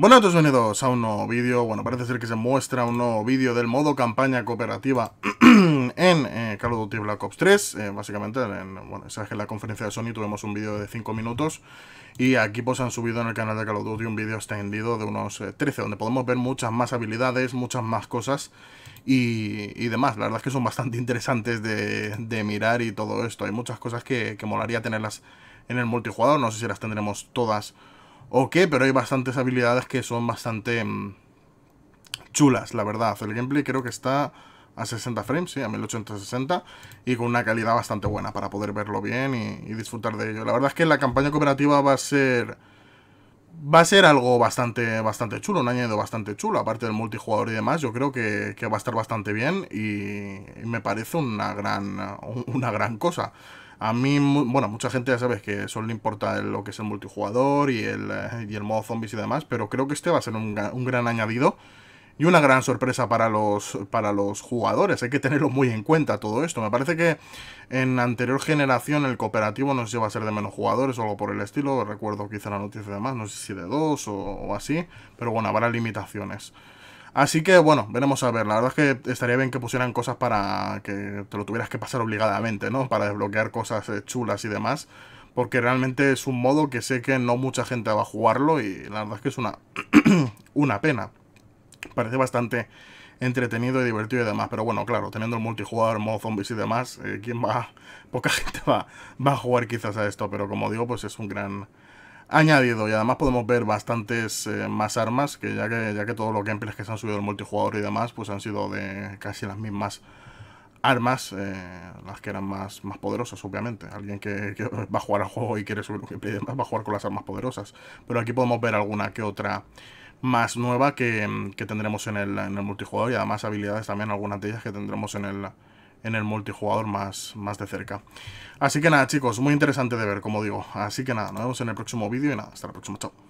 Bueno, todos bienvenidos a un nuevo vídeo, bueno, parece ser que se muestra un nuevo vídeo del modo campaña cooperativa en eh, Call of Duty Black Ops 3, eh, básicamente, en, bueno, sabes que en la conferencia de Sony tuvimos un vídeo de 5 minutos y aquí pues han subido en el canal de Call of Duty un vídeo extendido de unos 13, eh, donde podemos ver muchas más habilidades, muchas más cosas y, demás, la verdad es que son bastante interesantes de, mirar y todo esto, hay muchas cosas que, que molaría tenerlas en el multijugador, no sé si las tendremos todas qué, pero hay bastantes habilidades que son bastante mm, chulas, la verdad. El gameplay creo que está a 60 frames, sí, a 1860, y con una calidad bastante buena para poder verlo bien y, disfrutar de ello. La verdad es que la campaña cooperativa va a ser... Va a ser algo bastante, bastante chulo, un añadido bastante chulo, aparte del multijugador y demás, yo creo que, va a estar bastante bien y, y me parece una gran, una gran cosa. A mí, bueno, mucha gente ya sabes que solo le importa lo que es el multijugador y el, eh, modo zombies y demás, pero creo que este va a ser un, gran añadido y una gran sorpresa para los, para los jugadores. Hay que tenerlo muy en cuenta todo esto. Me parece que en anterior generación el cooperativo no sé si va a ser de menos jugadores o algo por el estilo. Recuerdo que la noticia de más, no sé si de dos o así, pero bueno, habrá limitaciones. Así que bueno, veremos a ver. La verdad es que estaría bien que pusieran cosas para que te lo tuvieras que pasar obligadamente, ¿no? Para desbloquear cosas eh, chulas y demás. Porque realmente es un modo que sé que no mucha gente va a jugarlo y la verdad es que es una, una pena. Parece bastante entretenido y divertido y demás. Pero bueno, claro, teniendo el multijugador, modo zombies y demás, eh, ¿quién va? Poca gente va, va a jugar quizás a esto, pero como digo, pues es un gran añadido y además podemos ver bastantes eh, más armas que ya que ya que todos los gameplays que se han subido el multijugador y demás pues han sido de casi las mismas armas eh, las que eran más, más poderosas obviamente alguien que, va a jugar al juego y quiere subir un gameplay y demás va a jugar con las armas poderosas pero aquí podemos ver alguna que otra más nueva que, que tendremos en el, en el multijugador y además habilidades también algunas de ellas que tendremos en el en el multijugador más, más de cerca. Así que nada, chicos, muy interesante de ver, como digo. Así que nada, nos vemos en el próximo vídeo y nada, hasta la próxima, chao.